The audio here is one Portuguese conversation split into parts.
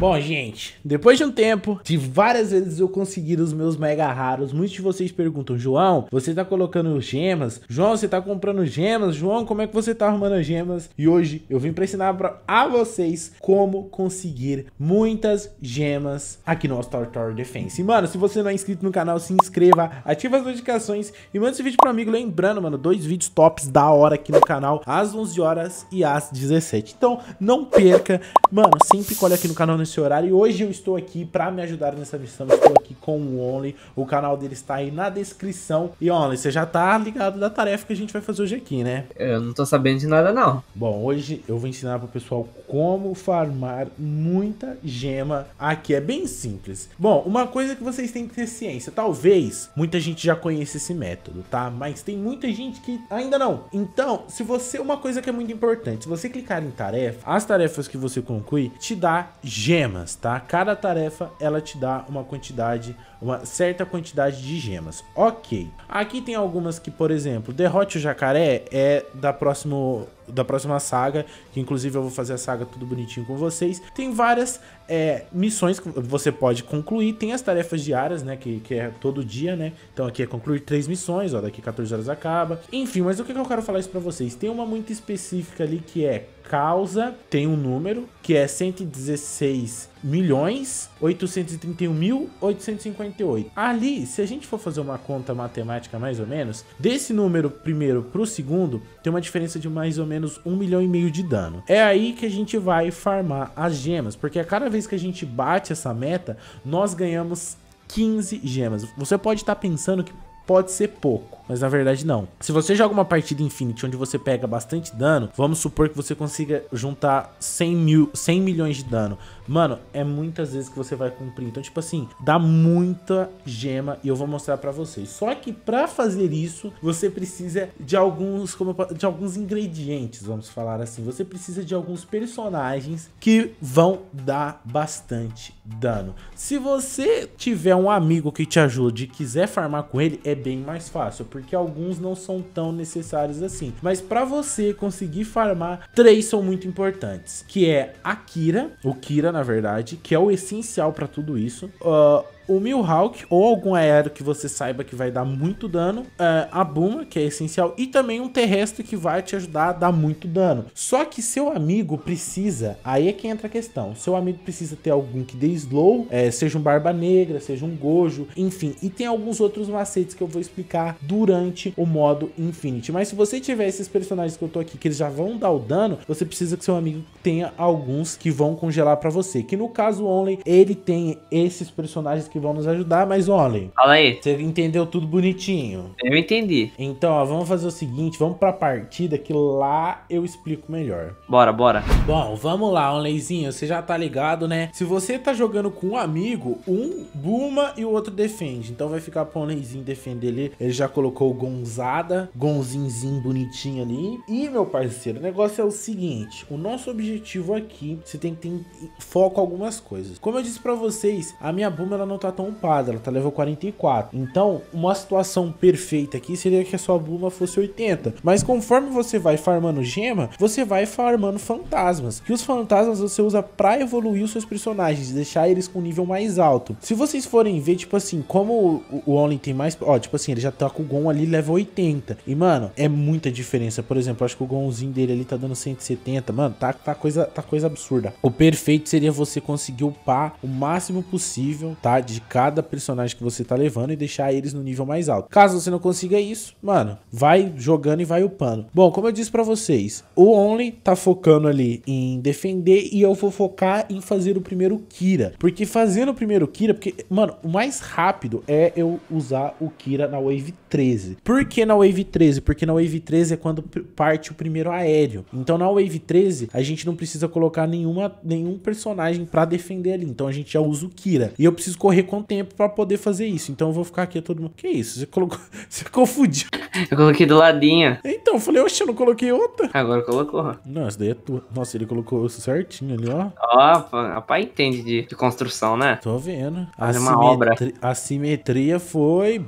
Bom, gente, depois de um tempo, de várias vezes eu conseguir os meus mega raros, muitos de vocês perguntam, João, você tá colocando gemas? João, você tá comprando gemas? João, como é que você tá arrumando gemas? E hoje eu vim pra ensinar pra, a vocês como conseguir muitas gemas aqui no Star Tower Defense. E, mano, se você não é inscrito no canal, se inscreva, ativa as notificações e manda esse vídeo pro amigo. Lembrando, mano, dois vídeos tops da hora aqui no canal, às 11 horas e às 17. Então, não perca. Mano, sempre colhe aqui no canal, não esse horário. E hoje eu estou aqui para me ajudar nessa missão. Estou aqui com o Only. O canal dele está aí na descrição. E Only, você já tá ligado da tarefa que a gente vai fazer hoje aqui, né? Eu não tô sabendo de nada, não. Bom, hoje eu vou ensinar pro pessoal como farmar muita gema aqui. É bem simples. Bom, uma coisa que vocês têm que ter ciência. Talvez muita gente já conheça esse método, tá? Mas tem muita gente que ainda não. Então, se você... Uma coisa que é muito importante. Se você clicar em tarefa, as tarefas que você conclui te dá gema gemas, tá? Cada tarefa ela te dá uma quantidade, uma certa quantidade de gemas. Ok. Aqui tem algumas que, por exemplo, derrote o jacaré é da próximo da próxima saga, que inclusive eu vou fazer a saga tudo bonitinho com vocês. Tem várias é, missões que você pode concluir, tem as tarefas diárias, né, que, que é todo dia, né? Então aqui é concluir três missões, ó, daqui 14 horas acaba. Enfim, mas o que, que eu quero falar isso pra vocês? Tem uma muito específica ali que é causa, tem um número, que é 116 milhões 831.858. Ali, se a gente for fazer uma conta matemática mais ou menos, desse número primeiro pro segundo, tem uma diferença de mais ou menos um milhão e meio de dano. É aí que a gente vai farmar as gemas, porque a cada vez que a gente bate essa meta, nós ganhamos 15 gemas. Você pode estar tá pensando que pode ser pouco, mas na verdade não. Se você joga uma partida Infinity onde você pega bastante dano, vamos supor que você consiga juntar 100, mil, 100 milhões de dano. Mano, é muitas vezes que você vai cumprir. Então, tipo assim, dá muita gema e eu vou mostrar pra vocês. Só que pra fazer isso, você precisa de alguns, como eu, de alguns ingredientes, vamos falar assim. Você precisa de alguns personagens que vão dar bastante dano. Se você tiver um amigo que te ajude e quiser farmar com ele, é bem mais fácil, porque alguns não são tão necessários assim. Mas para você conseguir farmar, três são muito importantes, que é a Kira, o Kira na verdade, que é o essencial para tudo isso. Uh, o Milhawk ou algum aéreo que você saiba que vai dar muito dano, é, a Buma, que é essencial, e também um terrestre que vai te ajudar a dar muito dano. Só que seu amigo precisa, aí é que entra a questão, seu amigo precisa ter algum que dê slow, é, seja um Barba Negra, seja um Gojo, enfim, e tem alguns outros macetes que eu vou explicar durante o modo Infinity. Mas se você tiver esses personagens que eu tô aqui, que eles já vão dar o dano, você precisa que seu amigo tenha alguns que vão congelar para você, que no caso Only, ele tem esses personagens que que vão nos ajudar, mas olhem. Fala aí. Você entendeu tudo bonitinho. Eu entendi. Então, ó, vamos fazer o seguinte, vamos pra partida que lá eu explico melhor. Bora, bora. Bom, vamos lá, Onleizinho, você já tá ligado, né? Se você tá jogando com um amigo, um buma e o outro defende. Então vai ficar pro Onleizinho defender ali. Ele já colocou o Gonzada, Gonzinzinho bonitinho ali. E, meu parceiro, o negócio é o seguinte, o nosso objetivo aqui, você tem que ter foco algumas coisas. Como eu disse pra vocês, a minha buma ela não tá Tá tão um ela tá level 44. Então, uma situação perfeita aqui seria que a sua bulma fosse 80. Mas conforme você vai farmando gema, você vai farmando fantasmas. Que os fantasmas você usa pra evoluir os seus personagens, deixar eles com um nível mais alto. Se vocês forem ver, tipo assim, como o Only tem mais... Ó, tipo assim, ele já tá com o Gon ali level 80. E, mano, é muita diferença. Por exemplo, acho que o Gonzinho dele ali tá dando 170. Mano, tá, tá, coisa, tá coisa absurda. O perfeito seria você conseguir upar o máximo possível, tá? De de cada personagem que você tá levando e deixar eles no nível mais alto. Caso você não consiga isso, mano, vai jogando e vai upando. Bom, como eu disse para vocês, o Only tá focando ali em defender e eu vou focar em fazer o primeiro Kira. Porque fazendo o primeiro Kira, porque, mano, o mais rápido é eu usar o Kira na Wave 13. Por que na Wave 13? Porque na Wave 13 é quando parte o primeiro aéreo. Então na Wave 13 a gente não precisa colocar nenhuma, nenhum personagem para defender ali. Então a gente já usa o Kira. E eu preciso correr com tempo para poder fazer isso. Então eu vou ficar aqui todo mundo. Que isso? Você colocou. Você confundiu. Eu coloquei do ladinho. Então, eu falei, oxe, eu não coloquei outra. Agora colocou. Não, essa daí é tua. Nossa, ele colocou certinho ali, ó. Ó, rapaz, a pai entende de, de, construção, né? Tô vendo. Fazer uma obra. A simetria foi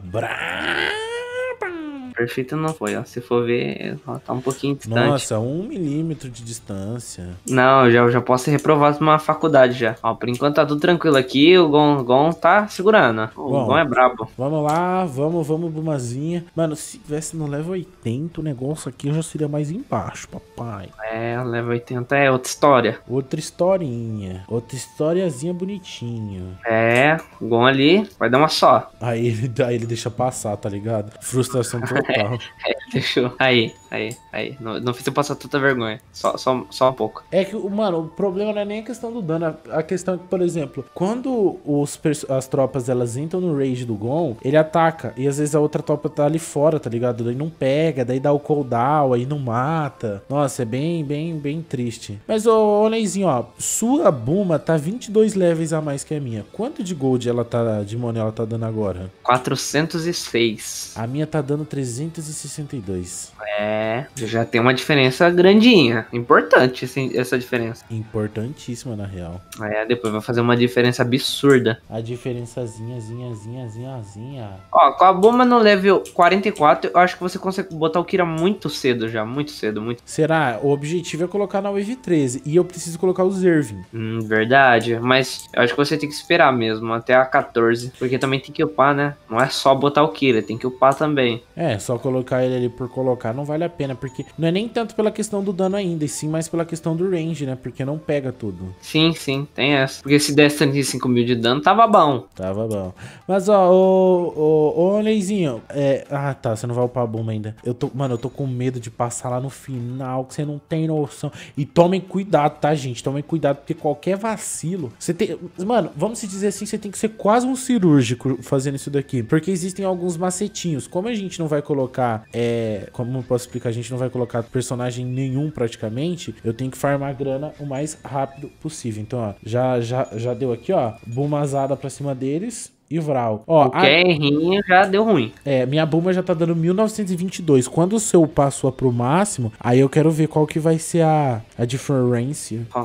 perfeita não foi, ó. Se for ver, ela tá um pouquinho distante. Nossa, um milímetro de distância. Não, já, já posso ser reprovado numa uma faculdade já. Ó, por enquanto tá tudo tranquilo aqui, o Gon, Gon tá segurando. O Bom, Gon é brabo. Vamos lá, vamos, vamos, Bumazinha. Mano, se tivesse no level 80, o negócio aqui eu já seria mais embaixo, papai. É, level 80 é outra história. Outra historinha. Outra historiazinha bonitinha. É, o Gon ali vai dar uma só. Aí ele, aí ele deixa passar, tá ligado? Frustração total tal. Então. É, fechou. Aí. Aí, aí. Não, não fiz eu passar tanta vergonha. Só, só, só um pouco. É que, mano, o problema não é nem a questão do dano. A questão é que, por exemplo, quando os, as tropas elas entram no rage do Gon, ele ataca. E às vezes a outra tropa tá ali fora, tá ligado? Daí não pega, daí dá o cooldown, aí não mata. Nossa, é bem, bem, bem triste. Mas, ô, ô Neizinho, ó. Sua Buma tá 22 levels a mais que a minha. Quanto de gold ela tá, de money ela tá dando agora? 406. A minha tá dando 362. É. É, já tem uma diferença grandinha. Importante assim, essa diferença. Importantíssima, na real. É, depois vai fazer uma diferença absurda. A diferençazinha, zinha, zinha, zinha, zinha. Ó, com a bomba no level 44, eu acho que você consegue botar o Kira muito cedo já. Muito cedo, muito. Será? O objetivo é colocar na Wave 13. E eu preciso colocar o Zervin. Hum, verdade. Mas eu acho que você tem que esperar mesmo, até a 14. Porque também tem que upar, né? Não é só botar o Kira, tem que upar também. É, só colocar ele ali por colocar não vale a a pena, porque não é nem tanto pela questão do dano ainda, e sim mais pela questão do range, né? Porque não pega tudo. Sim, sim, tem essa. Porque se desse 35 mil de dano, tava bom. Tava bom. Mas, ó, ô, ô, ô Leizinho, é... Ah, tá, você não vai upar a bomba ainda. Eu tô, mano, eu tô com medo de passar lá no final, que você não tem noção. E tomem cuidado, tá, gente? Tomem cuidado, porque qualquer vacilo, você tem... Mano, vamos se dizer assim, você tem que ser quase um cirúrgico fazendo isso daqui, porque existem alguns macetinhos. Como a gente não vai colocar, é... Como eu posso explicar? que a gente não vai colocar personagem nenhum praticamente, eu tenho que farmar grana o mais rápido possível. Então, ó, já, já, já deu aqui, ó, bumazada pra cima deles e Vral. Ó, a... É rinha já deu ruim. É, minha Buma já tá dando 1922. Quando o seu passou pro máximo, aí eu quero ver qual que vai ser a, a diferença.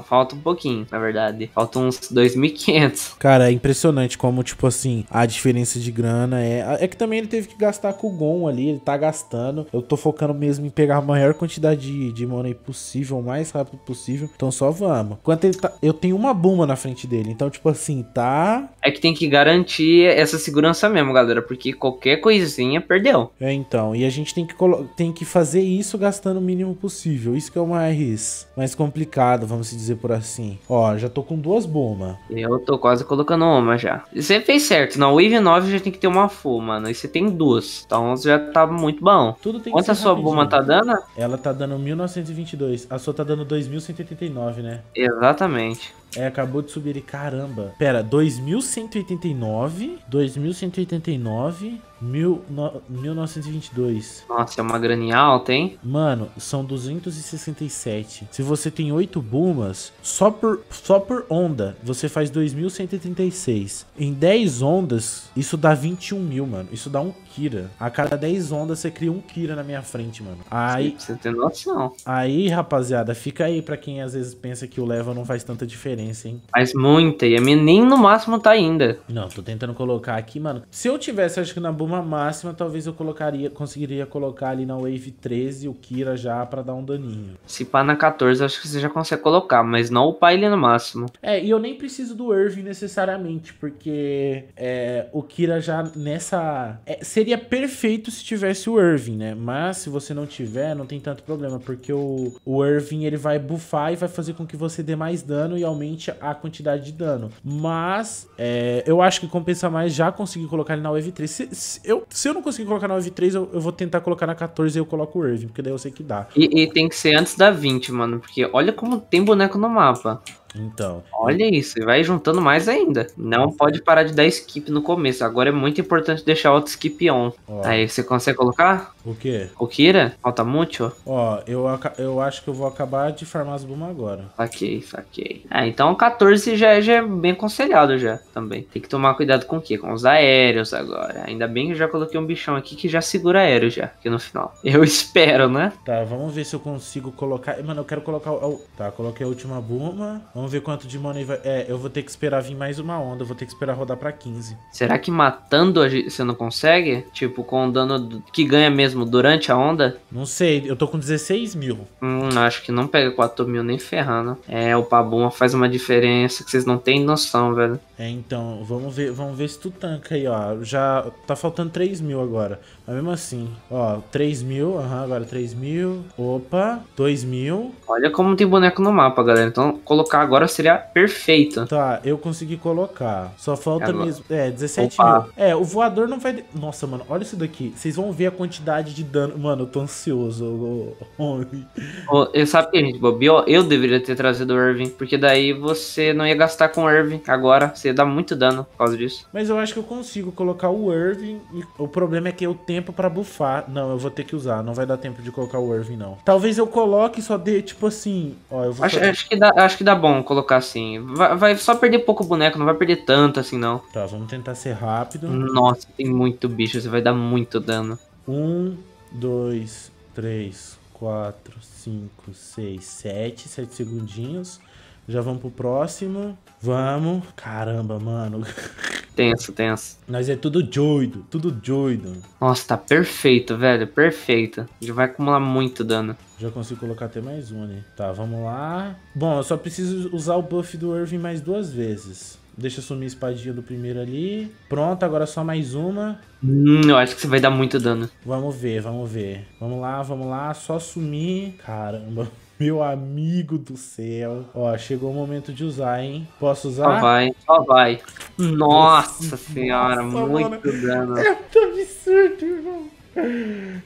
Falta um pouquinho, na verdade. Falta uns 2.500. Cara, é impressionante como, tipo assim, a diferença de grana é... É que também ele teve que gastar com o Gon ali, ele tá gastando. Eu tô focando mesmo em pegar a maior quantidade de, de money possível, o mais rápido possível. Então só vamos. Quanto ele tá... Eu tenho uma Buma na frente dele, então, tipo assim, tá... É que tem que garantir essa segurança mesmo, galera, porque qualquer coisinha perdeu. É, então, e a gente tem que, tem que fazer isso gastando o mínimo possível. Isso que é o mais, mais complicado, vamos dizer por assim. Ó, já tô com duas bombas. Eu tô quase colocando uma já. Você fez certo, na Wave 9 já tem que ter uma full, mano, e você tem duas, então já tá muito bom. Tudo tem Quanto a sua rapidinho. bomba tá dando? Ela tá dando 1922, a sua tá dando 2189, né? Exatamente. É, acabou de subir ele. Caramba. Pera, 2189 2189, 1922. Nossa, é uma graninha alta, hein? Mano, são 267. Se você tem 8 bumas, só por, só por onda, você faz 2.136. Em 10 ondas, isso dá 21 mil, mano. Isso dá um Kira. A cada 10 ondas, você cria um Kira na minha frente, mano. Aí. Você tem noção. Aí, rapaziada, fica aí pra quem às vezes pensa que o leva não faz tanta diferença, hein? Faz muita. E a minha nem no máximo tá ainda. Não, tô tentando colocar aqui, mano. Se eu tivesse, acho que na boa uma máxima, talvez eu colocaria, conseguiria colocar ali na Wave 13 o Kira já para dar um daninho. Se pá na 14, acho que você já consegue colocar, mas não upar ele no máximo. É, e eu nem preciso do Irving necessariamente, porque é, o Kira já nessa. É, seria perfeito se tivesse o Irving, né? Mas se você não tiver, não tem tanto problema, porque o, o Irving ele vai buffar e vai fazer com que você dê mais dano e aumente a quantidade de dano. Mas é, eu acho que compensa mais já conseguir colocar ele na Wave 13 Se, se eu, se eu não conseguir colocar na 9.3, eu, eu vou tentar colocar na 14 e eu coloco o Irving, porque daí eu sei que dá. E, e tem que ser antes da 20, mano, porque olha como tem boneco no mapa. Então. Olha isso, vai juntando mais ainda. Não pode parar de dar skip no começo. Agora é muito importante deixar o auto skip on. Ó. Aí você consegue colocar? O quê? O Kira? Falta muito? Ó, eu, eu acho que eu vou acabar de farmar as bumas agora. Saquei, saquei. Ah, então 14 já, é, já é bem aconselhado já também. Tem que tomar cuidado com o quê? Com os aéreos agora. Ainda bem que eu já coloquei um bichão aqui que já segura aéreo já, aqui no final. Eu espero, né? Tá, vamos ver se eu consigo colocar. Mano, eu quero colocar o. Tá, coloquei a última buma. Vamos Vamos ver quanto de money vai. É, eu vou ter que esperar vir mais uma onda, vou ter que esperar rodar pra 15. Será que matando você não consegue? Tipo, com o dano que ganha mesmo durante a onda? Não sei, eu tô com 16 mil. Hum, acho que não pega 4 mil nem ferrando. É, o Pabuma faz uma diferença que vocês não têm noção, velho. É, então, vamos ver, vamos ver se tu tanca aí, ó. Já tá faltando 3 mil agora. Mas mesmo assim, ó, 3 mil, aham, agora 3 mil. Opa, 2 mil. Olha como tem boneco no mapa, galera. Então, colocar agora agora seria perfeito. Tá, eu consegui colocar. Só falta mesmo. É, 17 Opa. mil. É, o voador não vai. Nossa, mano, olha isso daqui. Vocês vão ver a quantidade de dano. Mano, eu tô ansioso. eu sabe que, a gente, bobeou. eu, deveria ter trazido o Irving, porque daí você não ia gastar com o Irving agora. Você ia dar muito dano por causa disso. Mas eu acho que eu consigo colocar o Irving. E o problema é que eu tempo para bufar. Não, eu vou ter que usar. Não vai dar tempo de colocar o Irving, não. Talvez eu coloque e só dê, tipo assim. Ó, eu vou acho, fazer... acho, que dá, acho que dá bom vamos colocar assim. Vai, vai, só perder pouco boneco, não vai perder tanto assim, não. Tá, vamos tentar ser rápido. Nossa, tem muito bicho, você vai dar muito dano. Um, dois, três, quatro, cinco, seis, sete. Sete segundinhos. Já vamos pro próximo. Vamos. Caramba, mano. Tenso, tenso. Nós é tudo doido, tudo doido. Nossa, tá perfeito, velho, perfeito. Já vai acumular muito dano. Já consigo colocar até mais um, né? Tá, vamos lá. Bom, eu só preciso usar o buff do Irving mais duas vezes. Deixa eu sumir a espadinha do primeiro ali. Pronto, agora só mais uma. Hum, eu acho que você vai dar muito dano. Vamos ver, vamos ver. Vamos lá, vamos lá. Só sumir. Caramba. Meu amigo do céu. Ó, chegou o momento de usar, hein? Posso usar? Só vai, só vai. Nossa, nossa senhora, nossa, muito mano. dano. É absurdo, irmão.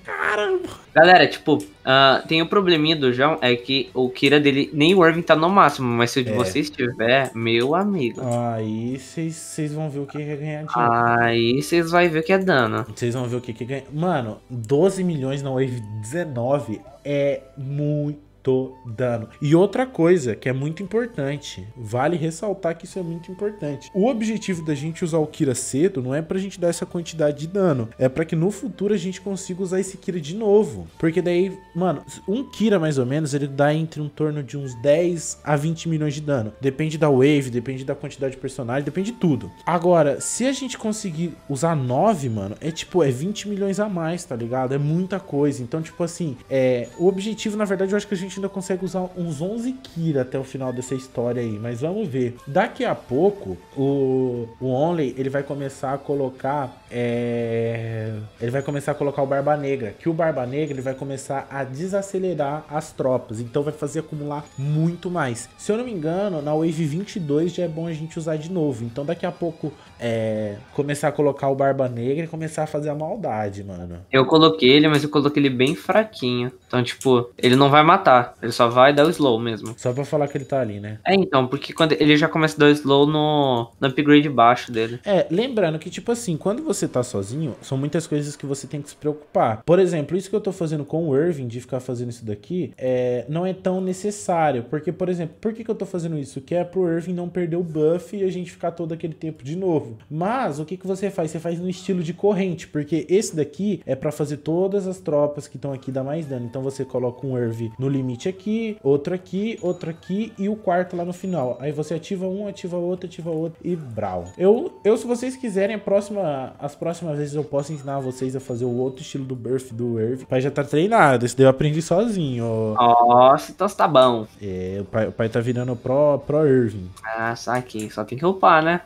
Caramba! Galera, tipo, uh, tem o um probleminha do João é que o Kira dele, nem o Irving tá no máximo, mas se o de é. vocês estiver, meu amigo. Aí vocês vão ver o que é ganhar dinheiro. Aí vocês vão ver o que é dano. Vocês vão ver o que é ganhar. Mano, 12 milhões na Wave 19 é muito tô dando. E outra coisa que é muito importante, vale ressaltar que isso é muito importante. O objetivo da gente usar o Kira cedo não é pra gente dar essa quantidade de dano, é para que no futuro a gente consiga usar esse Kira de novo. Porque daí, mano, um Kira mais ou menos, ele dá entre um torno de uns 10 a 20 milhões de dano. Depende da wave, depende da quantidade de personagem, depende de tudo. Agora, se a gente conseguir usar 9, mano, é tipo, é 20 milhões a mais, tá ligado? É muita coisa. Então, tipo assim, é, o objetivo, na verdade, eu acho que a gente gente ainda consegue usar uns 11 Kira até o final dessa história aí, mas vamos ver. Daqui a pouco, o, o Only, ele vai começar a colocar, é... ele vai começar a colocar o Barba Negra, que o Barba Negra, ele vai começar a desacelerar as tropas, então vai fazer acumular muito mais. Se eu não me engano, na Wave 22 já é bom a gente usar de novo, então daqui a pouco, é... começar a colocar o Barba Negra e começar a fazer a maldade, mano. Eu coloquei ele, mas eu coloquei ele bem fraquinho, então tipo, ele não vai matar, ele só vai dar o slow mesmo. Só pra falar que ele tá ali, né? É, então, porque quando ele já começa a dar o slow no, no upgrade baixo dele. É, lembrando que, tipo assim, quando você tá sozinho, são muitas coisas que você tem que se preocupar. Por exemplo, isso que eu tô fazendo com o Irving, de ficar fazendo isso daqui, é, não é tão necessário. Porque, por exemplo, por que, que eu tô fazendo isso? Que é pro Irving não perder o buff e a gente ficar todo aquele tempo de novo. Mas, o que, que você faz? Você faz no estilo de corrente, porque esse daqui é para fazer todas as tropas que estão aqui dar mais dano. Então, você coloca um Irving no limite limite aqui, outro aqui, outro aqui e o quarto lá no final. Aí você ativa um, ativa outro, ativa outro e brau. Eu, eu se vocês quiserem, a próxima, as próximas vezes eu posso ensinar vocês a fazer o outro estilo do burf do irv O pai já tá treinado, isso daí eu aprendi sozinho. Nossa, então tá bom. É, o pai, o pai tá virando pro, pro Irving. Ah, saquei. Só tem que upar, né?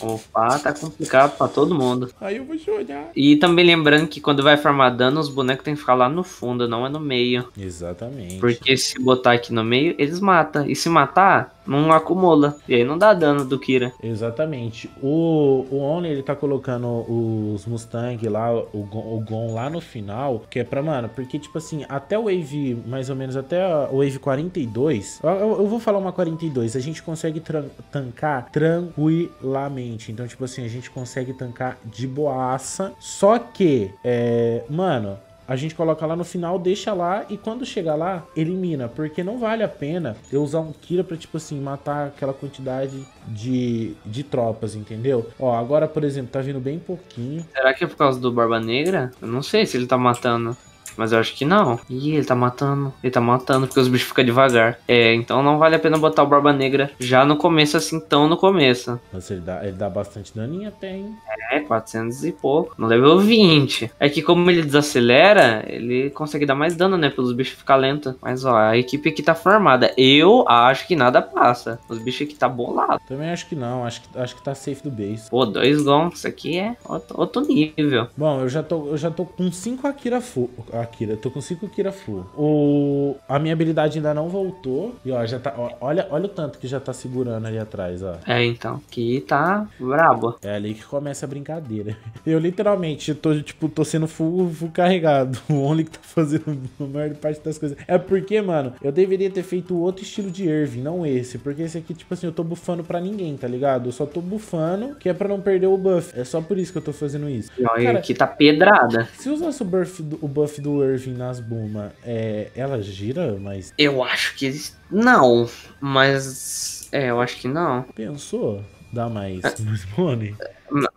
Opa, tá complicado pra todo mundo. Aí eu vou chorar. E também lembrando que quando vai formar dano, os bonecos tem que ficar lá no fundo, não é no meio. Exatamente. Porque se botar aqui no meio, eles matam. E se matar, não acumula. E aí não dá dano do Kira. Exatamente. O, o Oni ele tá colocando os Mustang lá, o, o Gon lá no final, que é pra, mano, porque, tipo assim, até o Wave, mais ou menos, até o Wave 42, eu, eu, vou falar uma 42, a gente consegue tran tancar tranquilamente. Então, tipo assim, a gente consegue tancar de boaça. Só que, é, mano, a gente coloca lá no final, deixa lá e quando chegar lá, elimina. Porque não vale a pena eu usar um Kira pra, tipo assim, matar aquela quantidade de, de tropas, entendeu? Ó, agora, por exemplo, tá vindo bem pouquinho. Será que é por causa do Barba Negra? Eu não sei se ele tá matando. Mas eu acho que não. Ih, ele tá matando. Ele tá matando, porque os bichos ficam devagar. É, então não vale a pena botar o Barba Negra já no começo, assim, tão no começo. Mas ele dá, ele dá bastante daninho até, hein? É, 400 e pouco. No level 20. É que como ele desacelera, ele consegue dar mais dano, né? Pelos bichos ficar lento. Mas, ó, a equipe aqui tá formada. Eu acho que nada passa. Os bichos aqui tá bolado. Também acho que não. Acho que, acho que tá safe do base. Pô, dois gonks. Isso aqui é outro, outro nível. Bom, eu já tô, eu já tô com 5 Akira... Fu a Tô com 5 Kira full. O... A minha habilidade ainda não voltou. E ó, já tá. Ó, olha, olha o tanto que já tá segurando ali atrás, ó. É, então. Que tá brabo. É ali que começa a brincadeira. Eu literalmente tô, tipo, tô sendo full, full carregado. O Only que tá fazendo a maior parte das coisas. É porque, mano, eu deveria ter feito outro estilo de Irving, não esse. Porque esse aqui, tipo assim, eu tô bufando pra ninguém, tá ligado? Eu só tô bufando, que é pra não perder o buff. É só por isso que eu tô fazendo isso. Não, Cara, aqui tá pedrada. Se usasse o buff do, o buff do do Irving nas Buma, é, ela gira, mas. Eu acho que. Não, mas. É, eu acho que não. Pensou? Dá mais. Mas, é. Bonnie.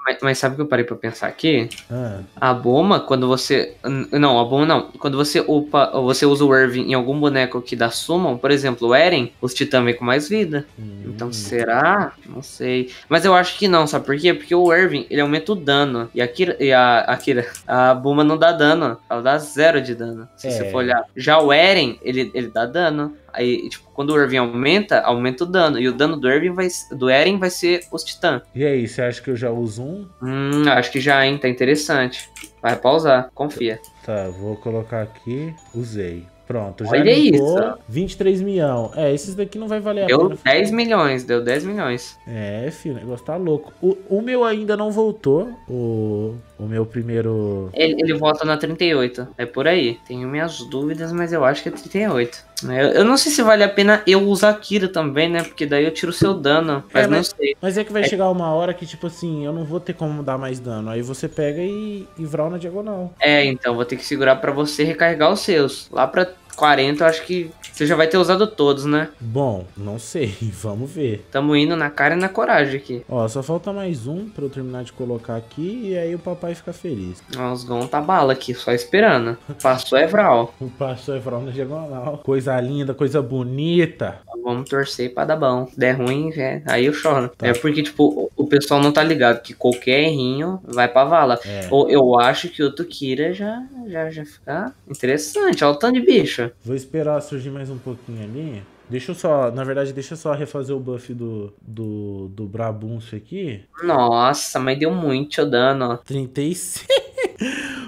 Mas, mas, sabe o que eu parei pra pensar aqui? Ah. A bomba, quando você. Não, a bomba não. Quando você upa, você usa o Irving em algum boneco que dá summon, por exemplo, o Eren, os titãs vêm com mais vida. Hum. Então será? Não sei. Mas eu acho que não, sabe por quê? Porque o Irving, ele aumenta o dano. E a Kira. E a, a, Kira, a Buma não dá dano. Ela dá zero de dano. Se é. você for olhar. Já o Eren, ele, ele dá dano. Aí, tipo, quando o Irving aumenta, aumenta o dano. E o dano do Irving vai, do Eren vai ser os titãs. E aí, você acha que eu já uso um? Hum, acho que já, hein? Tá interessante. Vai pausar, confia. Tá, vou colocar aqui. Usei. Pronto, já Olha isso. 23 milhões. É, esses daqui não vai valer a deu pena. Deu 10 filho. milhões, deu 10 milhões. É, filho, o negócio tá louco. O, o meu ainda não voltou, o o meu primeiro. Ele, ele volta na 38. É por aí. Tenho minhas dúvidas, mas eu acho que é 38. Né? Eu, eu não sei se vale a pena eu usar Kira também, né? Porque daí eu tiro seu dano. É, mas é, não mas, sei. Mas é que vai é... chegar uma hora que, tipo assim, eu não vou ter como dar mais dano. Aí você pega e, e vral na diagonal. É, então vou ter que segurar para você recarregar os seus. Lá pra 40, eu acho que você já vai ter usado todos, né? Bom, não sei, vamos ver. Tamo indo na cara e na coragem aqui. Ó, só falta mais um pra eu terminar de colocar aqui e aí o papai fica feliz. Ó, os gão tá bala aqui, só esperando. Passou Evral. Passou Evral na diagonal. Coisa linda, coisa bonita. Vamos torcer pra dar bom. Der ruim, é. aí eu choro. Tá. É porque, tipo, o pessoal não tá ligado que qualquer errinho vai pra vala. É. Ou eu acho que o Tukira já, já, já fica ah, interessante. Olha o tanto de bicho. Vou esperar surgir mais um pouquinho ali. Deixa eu só, na verdade, deixa eu só refazer o buff do, do, do Brabuncio aqui. Nossa, mas deu muito dano. 36.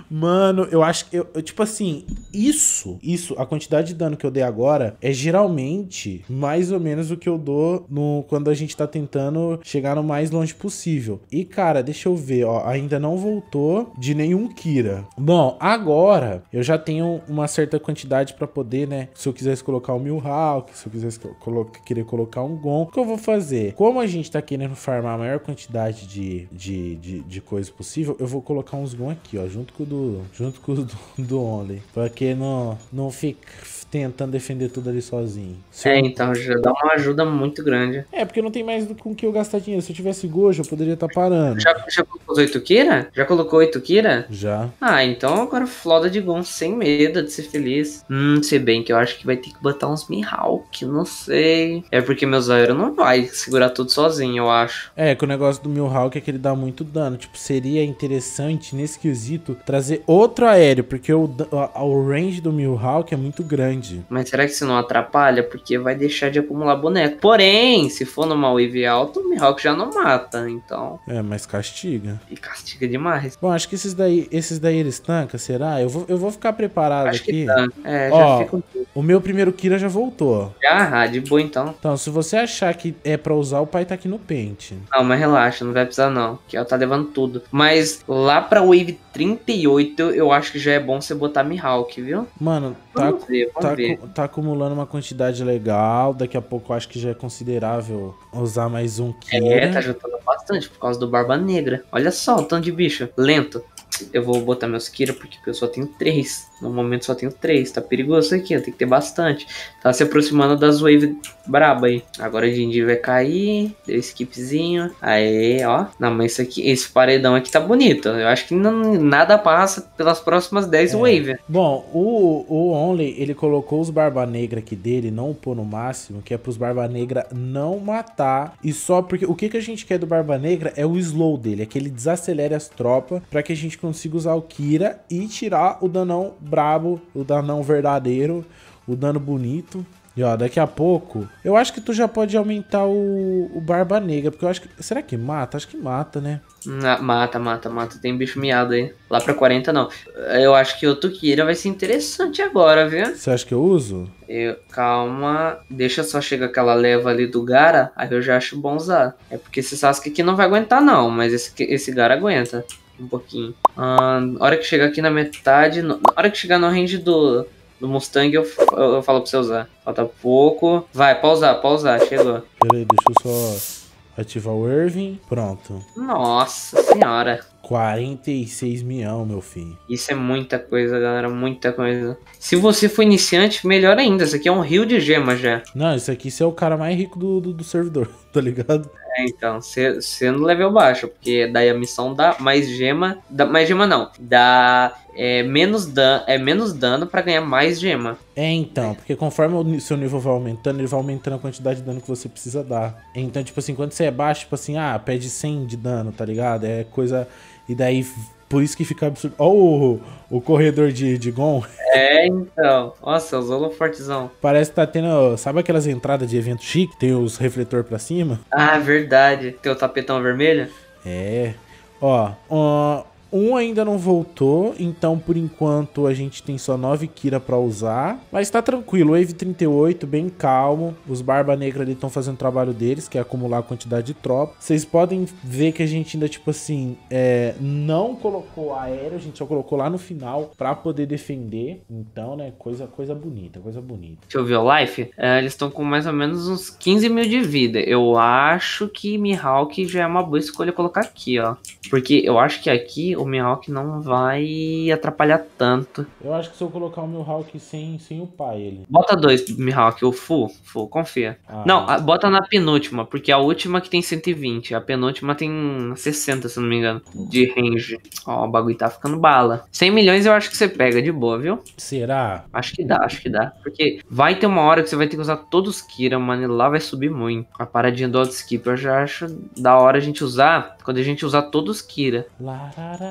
Mano, eu acho que. Eu, eu, tipo assim, isso, isso, a quantidade de dano que eu dei agora é geralmente mais ou menos o que eu dou no, quando a gente tá tentando chegar no mais longe possível. E, cara, deixa eu ver, ó. Ainda não voltou de nenhum Kira. Bom, agora eu já tenho uma certa quantidade para poder, né? Se eu quisesse colocar o um Milhawk, se eu quisesse colo querer colocar um Gon, o que eu vou fazer? Como a gente tá querendo farmar a maior quantidade de, de, de, de coisa possível, eu vou colocar uns Gon aqui, aqui, ó, junto com o do, junto com o do, do Only, para que não, não fique tentando defender tudo ali sozinho. Se é, eu... então já dá uma ajuda muito grande. É, porque não tem mais com que eu gastar dinheiro. Se eu tivesse Gojo, eu poderia estar tá parando. Já, já colocou os 8 Kira? Já colocou 8 Kira? Já. Ah, então agora floda de Gon sem medo de ser feliz. Hum, se bem que eu acho que vai ter que botar uns Mihawk, não sei. É porque meu aéreos não vai segurar tudo sozinho, eu acho. É, que o negócio do Mihawk é que ele dá muito dano. Tipo, seria interessante, nesse quesito, trazer outro aéreo, porque o, o range do Mihawk é muito grande. Entendi. Mas será que isso não atrapalha? Porque vai deixar de acumular boneco. Porém, se for numa wave alta, o Mihawk já não mata, então. É, mas castiga. E castiga demais. Bom, acho que esses daí, esses daí eles tanca, será? Eu vou, eu vou ficar preparado acho aqui. Que tanca. É, ó, já fica um O meu primeiro Kira já voltou. Já, ah, de boa então. Então, se você achar que é pra usar, o pai tá aqui no pente. Não, mas relaxa, não vai precisar não. Que ela tá levando tudo. Mas lá pra wave 38, eu acho que já é bom você botar Mihawk, viu? Mano, tá, ver, tá tá, tá acumulando uma quantidade legal. Daqui a pouco acho que já é considerável usar mais um Kira. É, é, tá juntando bastante por causa do Barba Negra. Olha só o tanto de bicho. Lento. Eu vou botar meus Kira porque eu só tenho três. No momento só tenho três, tá perigoso isso aqui, ó, tem que ter bastante. Tá se aproximando das wave braba aí. Agora a gente vai cair, deu skipzinho. Aí, ó. Não, mas isso aqui, esse paredão aqui tá bonito. Eu acho que não, nada passa pelas próximas 10 é. wave. Bom, o, o Only, ele colocou os barba negra aqui dele, não pôr no máximo, que é pros barba negra não matar. E só porque, o que, que a gente quer do barba negra é o slow dele, é que ele desacelere as tropas para que a gente consiga usar o Kira e tirar o danão brabo, o danão verdadeiro, o dano bonito. E ó, daqui a pouco, eu acho que tu já pode aumentar o, o Barba Negra, porque eu acho que... Será que mata? Acho que mata, né? Na, mata, mata, mata. Tem bicho miado aí. Lá pra 40 não. Eu acho que o Tukira vai ser interessante agora, viu? Você acha que eu uso? Eu, calma, deixa só chegar aquela leva ali do Gara, aí eu já acho bom usar. É porque esse Sasuke aqui não vai aguentar não, mas esse, esse Gara aguenta um pouquinho. a hora que chegar aqui na metade, na hora que chegar no range do, do Mustang, eu, eu, eu, falo pra você usar. Falta pouco. Vai, pausar, pausar, chegou. Peraí, deixa eu só ativar o Irving. Pronto. Nossa senhora. 46 milhão, meu filho. Isso é muita coisa, galera, muita coisa. Se você for iniciante, melhor ainda. Isso aqui é um rio de gemas já. Não, isso aqui você é o cara mais rico do, do, do servidor, tá ligado? É, então, você no level baixo, porque daí a missão dá mais gema. Dá, mais gema não. Dá é, menos, dan é, menos dano para ganhar mais gema. É, então, porque conforme o seu nível vai aumentando, ele vai aumentando a quantidade de dano que você precisa dar. Então, tipo assim, quando você é baixo, tipo assim, ah, pede 100 de dano, tá ligado? É coisa. E daí por isso que fica absurdo. Ó oh, o, o corredor de, de Gon. É, então. Nossa, os holofortezão. Parece que tá tendo. Sabe aquelas entradas de evento chique? Tem os refletor pra cima? Ah, verdade. Tem o tapetão vermelho? É. Ó, ó um ainda não voltou, então por enquanto a gente tem só 9 Kira para usar. Mas tá tranquilo, Wave 38, bem calmo. Os Barba Negra ali estão fazendo o trabalho deles, que é acumular a quantidade de tropa. Vocês podem ver que a gente ainda, tipo assim, é, não colocou aéreo, a gente só colocou lá no final para poder defender. Então, né, coisa, coisa bonita, coisa bonita. Deixa eu ver o life. É, eles estão com mais ou menos uns 15 mil de vida. Eu acho que Mihawk já é uma boa escolha colocar aqui, ó. Porque eu acho que aqui o Mihawk não vai atrapalhar tanto. Eu acho que se eu colocar o Mihawk sem, sem upar ele. Bota dois Mihawk, o Full, Full, confia. Ah, não, a, bota na penúltima, porque a última que tem 120, a penúltima tem 60, se não me engano, de range. Ó, o bagulho tá ficando bala. 100 milhões eu acho que você pega de boa, viu? Será? Acho que dá, acho que dá. Porque vai ter uma hora que você vai ter que usar todos os Kira, mano, e lá vai subir muito. A paradinha do Outskip eu já acho da hora a gente usar, quando a gente usar todos os Kira. Larara.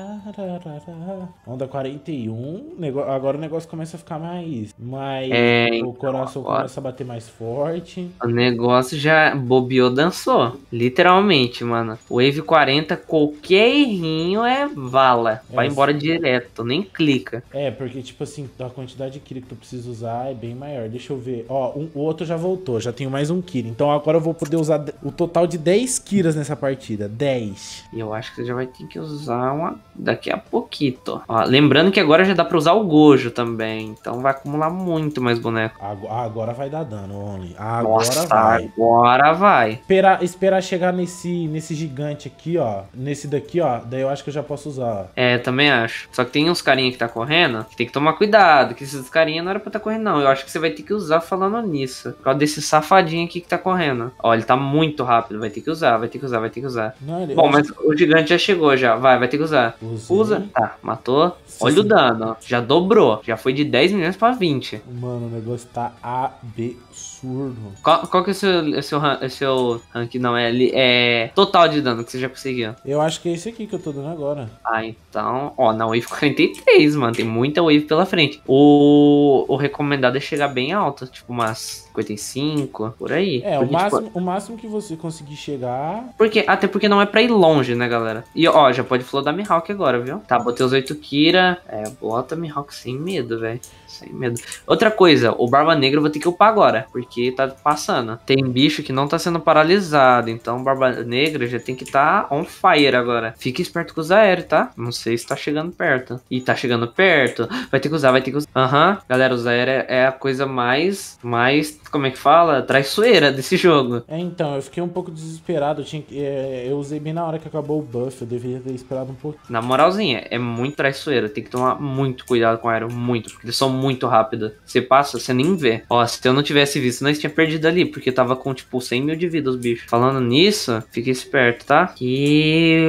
Onda 41, agora o negócio começa a ficar mais. mais é, o coração começa a bater mais forte. O negócio já bobeou, dançou. Literalmente, mano. Wave 40, qualquer errinho é vala. É, vai embora sim. direto, nem clica. É, porque, tipo assim, a quantidade de Kiri que tu precisa usar é bem maior. Deixa eu ver. Ó, um, o outro já voltou, já tenho mais um Kiri. Então agora eu vou poder usar o total de 10 Kiras nessa partida. 10. E eu acho que você já vai ter que usar uma daqui a pouquito. Ó, lembrando que agora já dá pra usar o Gojo também, então vai acumular muito mais boneco. Ah, agora vai dar dano, Only. Agora Nossa, vai. agora vai. Esperar, esperar chegar nesse, nesse gigante aqui, ó. Nesse daqui, ó. Daí eu acho que eu já posso usar. É, também acho. Só que tem uns carinha que tá correndo, que tem que tomar cuidado, que esses carinha não era pra tá correndo, não. Eu acho que você vai ter que usar falando nisso. Por causa desse safadinho aqui que tá correndo. Ó, ele tá muito rápido, vai ter que usar, vai ter que usar, vai ter que usar. Não, Bom, mas o gigante já chegou já, vai, vai ter que usar. Usei. Usa, tá, matou. Sim, Olha sim. o dano, ó. Já dobrou. Já foi de 10 milhões pra 20. Mano, o negócio tá absurdo. Qual, qual que é o seu, é seu, é seu rank? Não, é, é total de dano que você já conseguiu. Eu acho que é esse aqui que eu tô dando agora. Ah, então. Ó, na Wave 43, mano. Tem muita Wave pela frente. O, o recomendado é chegar bem alto, tipo umas 55, por aí. É, o, tipo, máximo, o máximo que você conseguir chegar. Porque, até porque não é pra ir longe, né, galera? E ó, já pode flodar Mihawk agora agora, viu? Tá, botei os oito Kira. É, bota Mihawk sem medo, velho. Sem medo. Outra coisa, o Barba Negra eu vou ter que upar agora, porque tá passando. Tem bicho que não tá sendo paralisado, então Barba Negra já tem que tá on fire agora. Fica esperto com os aéreos, tá? Não sei se tá chegando perto. E tá chegando perto. Vai ter que usar, vai ter que usar. Aham. Uhum. Galera, os aéreos é a coisa mais, mais como é que fala? Traiçoeira desse jogo. É, então, eu fiquei um pouco desesperado. Eu, tinha, é, eu usei bem na hora que acabou o buff, eu deveria ter esperado um pouco. Na moralzinha, é muito traiçoeira. Tem que tomar muito cuidado com o Iron, muito, porque eles são muito rápidos. Você passa, você nem vê. Ó, se eu não tivesse visto, nós tinha perdido ali, porque tava com tipo 100 mil de vida os bichos. Falando nisso, fique esperto, tá? Que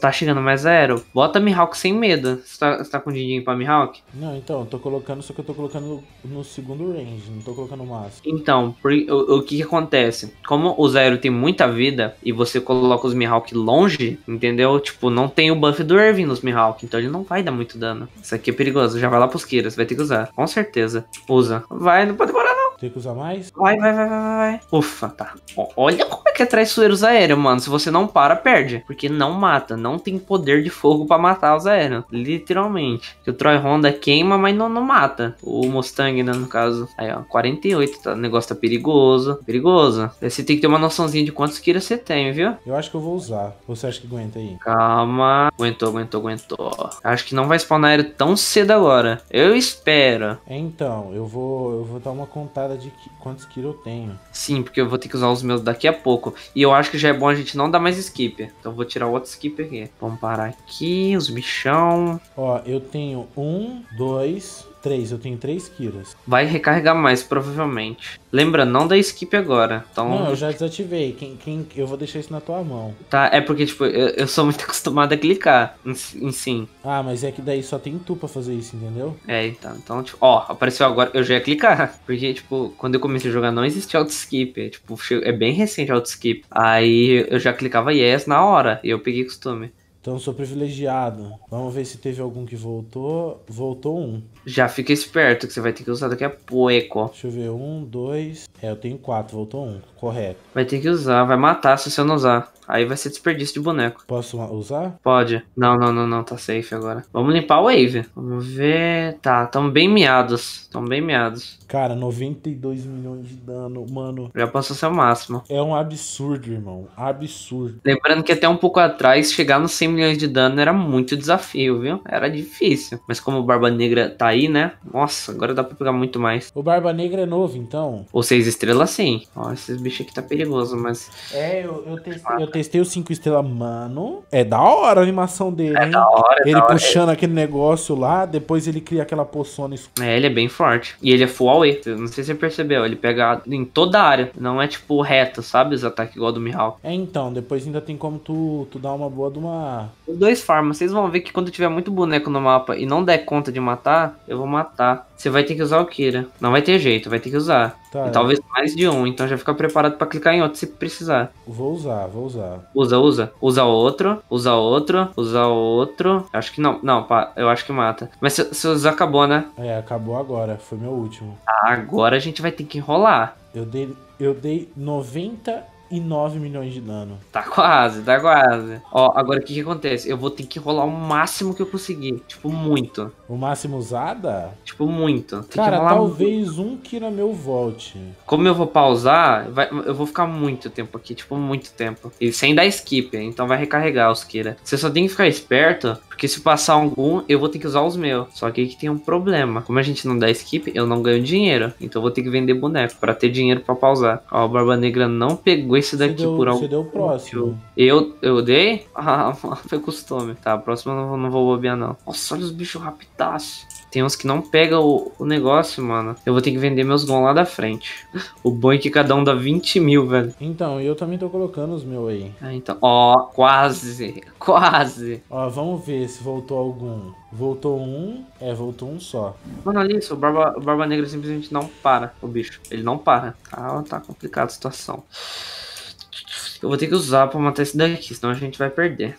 tá chegando mais aero. Bota Mihawk sem medo. Você tá, você tá com din-din pra Mihawk? Não, então, eu tô colocando, só que eu tô colocando no segundo range, não tô colocando o máximo. Então, por, o, o que, que, acontece? Como o Zero tem muita vida e você coloca os Mihawk longe, entendeu? Tipo, não tem o buff do Irving nos Mihawk, então ele não vai dar muito dano. Isso aqui é perigoso, já vai lá pros você vai ter que usar. Com certeza. Usa. Vai, não pode demorar não. Tem que usar mais? Vai, vai, vai, vai, vai. Ufa, tá. Olha como é que é traiçoeiros aéreos, mano. Se você não para, perde. Porque não mata. Não tem poder de fogo para matar os aéreos. Literalmente. Que o Troy Honda queima, mas não, não mata. O Mustang, né, no caso. Aí, ó. 48, tá? O negócio tá perigoso. Perigoso. Aí você tem que ter uma noçãozinha de quantos quilos você tem, viu? Eu acho que eu vou usar. Você acha que aguenta aí? Calma. Aguentou, aguentou, aguentou. Acho que não vai spawnar aéreo tão cedo agora. Eu espero. É, então, eu vou, eu vou dar uma contada de quantos quilos eu tenho. Sim, porque eu vou ter que usar os meus daqui a pouco. E eu acho que já é bom a gente não dar mais skip. Então eu vou tirar outro skip aqui. Vamos parar aqui, os bichão. Ó, eu tenho um, dois, Três, eu tenho três Kiras. Vai recarregar mais, provavelmente. Lembra, não dá skip agora. Então... Não, eu já desativei. Quem, quem, eu vou deixar isso na tua mão. Tá, é porque, tipo, eu, eu sou muito acostumado a clicar em, em, sim. Ah, mas é que daí só tem tu pra fazer isso, entendeu? É, então, então, tipo, ó, apareceu agora, eu já ia clicar. Porque, tipo, quando eu comecei a jogar não existia auto-skip. É, tipo, é bem recente auto-skip. Aí eu já clicava yes na hora e eu peguei costume. Então sou privilegiado. Vamos ver se teve algum que voltou. Voltou um. Já fica esperto que você vai ter que usar daqui a pouco. Deixa eu ver. Um, dois. É, eu tenho quatro. Voltou um. Correto. Vai ter que usar. Vai matar se você não usar. Aí vai ser desperdício de boneco. Posso usar? Pode. Não, não, não, não. Tá safe agora. Vamos limpar o wave. Vamos ver. Tá, tão bem miados. Tão bem miados. Cara, 92 milhões de dano, mano. Já passou seu máximo. É um absurdo, irmão. Absurdo. Lembrando que até um pouco atrás, chegar nos 100 milhões de dano era muito desafio, viu? Era difícil. Mas como o Barba Negra tá aí, né? Nossa, agora dá pra pegar muito mais. O Barba Negra é novo, então? Ou seis estrelas, sim. Ó, esses bichos aqui tá perigoso, mas... É, eu, eu testei... Eu te testei o 5 estrelas, mano. É da hora a animação dele, é hein? É da hora, é Ele da hora, puxando é. aquele negócio lá, depois ele cria aquela poçona escura. É, ele é bem forte. E ele é full away. Não sei se você percebeu, ele pega em toda a área. Não é tipo reto, sabe? Os ataques igual do Mihawk. É, então. Depois ainda tem como tu, tu dar uma boa de uma. Dois farmas. Vocês vão ver que quando tiver muito boneco no mapa e não der conta de matar, eu vou matar você vai ter que usar o Kira. Não vai ter jeito, vai ter que usar. Tá, e talvez mais de um, então já fica preparado para clicar em outro se precisar. Vou usar, vou usar. Usa, usa. Usa outro, usa outro, usa outro. acho que não, não, pá, eu acho que mata. Mas se, se usar, acabou, né? É, acabou agora, foi meu último. Agora a gente vai ter que enrolar. Eu dei, eu dei 90 e 9 milhões de dano. Tá quase, tá quase. Ó, agora o que que acontece? Eu vou ter que rolar o máximo que eu conseguir. Tipo, muito. O máximo usada? Tipo, muito. Tem Cara, talvez muito. um Kira meu volte. Como eu vou pausar, vai, eu vou ficar muito tempo aqui. Tipo, muito tempo. E sem dar skip, então vai recarregar os Kira. Você só tem que ficar esperto porque se passar algum, eu vou ter que usar os meus. Só que aqui tem um problema. Como a gente não dá skip, eu não ganho dinheiro. Então eu vou ter que vender boneco para ter dinheiro para pausar. Ó, o Barba Negra não pegou esse daqui deu, por algum. Você deu o próximo. Eu, eu, dei? Ah, foi costume. Tá, próxima eu não, não vou bobear, não. Nossa, olha os bichos raptaços. Tem uns que não pega o, o negócio, mano. Eu vou ter que vender meus gons lá da frente. O bom é que cada um dá 20 mil, velho. Então, eu também tô colocando os meus aí. Ah, então. Ó, oh, quase. Quase. Ó, vamos ver se voltou algum. Voltou um, é, voltou um só. Mano, olha isso, o Barba, o Barba Negra simplesmente não para, o bicho. Ele não para. Ah, tá complicada a situação. Eu vou ter que usar pra matar esse daqui, senão a gente vai perder.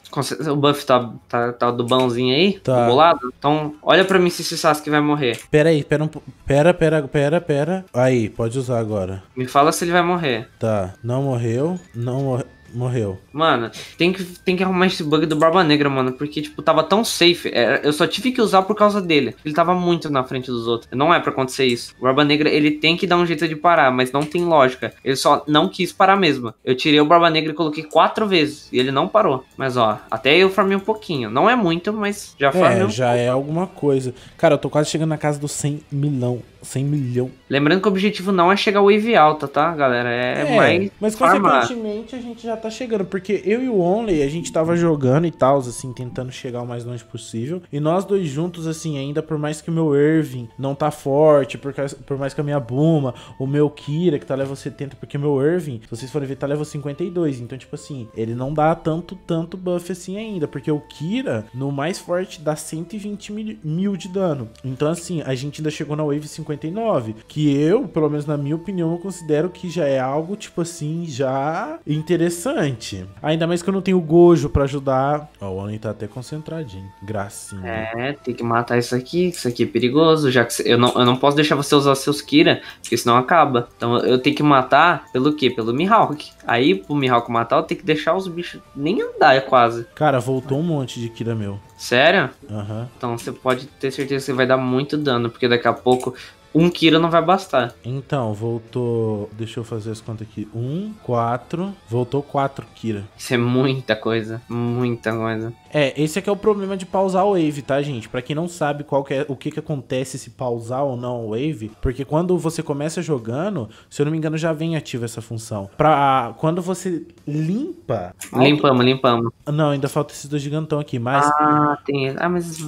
O buff tá, tá, tá do bãozinho aí? Tá. Bolado? Então, olha pra mim se esse Sasuke vai morrer. Pera aí, pera um Pera, pera, pera, pera. Aí, pode usar agora. Me fala se ele vai morrer. Tá, não morreu. Não morreu. Morreu. Mano, tem que, tem que arrumar esse bug do Barba Negra, mano. Porque, tipo, tava tão safe. É, eu só tive que usar por causa dele. Ele tava muito na frente dos outros. Não é para acontecer isso. O Barba Negra, ele tem que dar um jeito de parar, mas não tem lógica. Ele só não quis parar mesmo. Eu tirei o Barba Negra e coloquei quatro vezes. E ele não parou. Mas, ó, até eu farmei um pouquinho. Não é muito, mas já é, farmei é, já é alguma coisa. Cara, eu tô quase chegando na casa dos 100 milão. 100 milhão. Lembrando que o objetivo não é chegar ao wave alta, tá, galera? É, é mais. Mas farmar. consequentemente a gente já tá chegando, porque eu e o Only, a gente tava jogando e tal, assim, tentando chegar o mais longe possível. E nós dois juntos, assim, ainda, por mais que o meu Irving não tá forte, por, causa, por mais que a minha Buma, o meu Kira, que tá level 70, porque o meu Irving, se vocês forem ver, tá level 52. Então, tipo assim, ele não dá tanto, tanto buff assim ainda, porque o Kira, no mais forte, dá 120 mil, mil de dano. Então, assim, a gente ainda chegou na wave 50. 59, que eu, pelo menos na minha opinião, eu considero que já é algo tipo assim, já interessante. Ainda mais que eu não tenho o Gojo para ajudar. Ó, o Oni tá até concentradinho, gracinha. É, tem que matar isso aqui, isso aqui é perigoso, já que eu não, eu não posso deixar você usar seus Kira, porque senão acaba. Então eu tenho que matar pelo quê? Pelo Mihawk. Aí pro Mihawk matar, eu tenho que deixar os bichos nem andar, é quase. Cara, voltou um monte de Kira meu. Sério? Aham. Uhum. Então você pode ter certeza que vai dar muito dano, porque daqui a pouco um quilo não vai bastar. Então, voltou. Deixa eu fazer as contas aqui. um, quatro. Voltou quatro Kira. Isso é muita coisa. Muita coisa. É, esse aqui é, é o problema de pausar o Wave, tá, gente? Para quem não sabe qual que é, o que, que acontece se pausar ou não o Wave, porque quando você começa jogando, se eu não me engano, já vem ativa essa função. Pra quando você limpa. Limpamos, auto... limpamos. Não, ainda falta esses dois gigantão aqui, mas. Ah, tem. Ah, mas.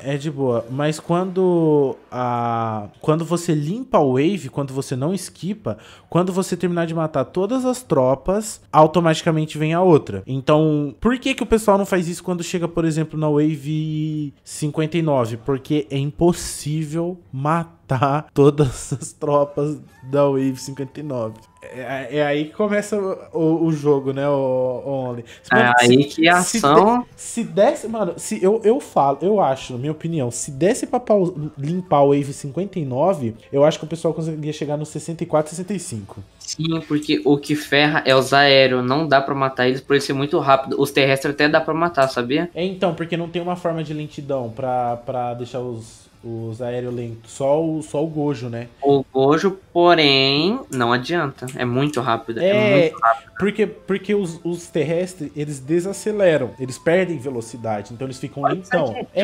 É, é de boa. Mas quando a quando você limpa o wave, quando você não esquipa, quando você terminar de matar todas as tropas, automaticamente vem a outra. Então, por que que o pessoal não faz isso quando chega, por exemplo, na wave 59? Porque é impossível matar matar todas as tropas da Wave 59. É, é aí que começa o, o jogo, né, o, o Only. É mano, é aí se, que a ação... De, se desse, mano, se eu, eu falo, eu acho, na minha opinião, se desse pra paus, limpar o Wave 59, eu acho que o pessoal conseguiria chegar no 64, 65. Sim, porque o que ferra é os aéreos, não dá para matar eles por ele ser muito rápido. Os terrestres até dá para matar, sabia? É então, porque não tem uma forma de lentidão para deixar os, os lentos Só o, só o Gojo, né? O Gojo, porém, não adianta. É muito rápido. É, é muito rápido. Porque, porque os, os, terrestres, eles desaceleram. Eles perdem velocidade. Então eles ficam lentão. É,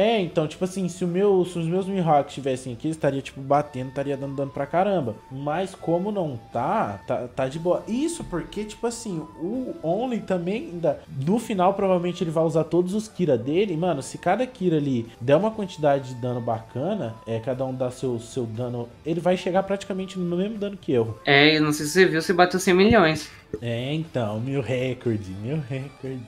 é, então, tipo assim, se, o meu, se os meus Mihawks estivessem aqui, eles estariam, tipo, batendo, estaria dando dano pra caramba. Mas como não tá, tá, tá de boa. Isso porque, tipo assim, o Only também ainda. No final, provavelmente, ele vai usar todos os Kira dele. Mano, se cada Kira ali der uma quantidade quantidade de dano bacana, é, cada um dá seu, seu dano. Ele vai chegar praticamente no mesmo dano que eu. É, eu não sei se você viu, você bateu 100 milhões. É, então, meu recorde, meu recorde.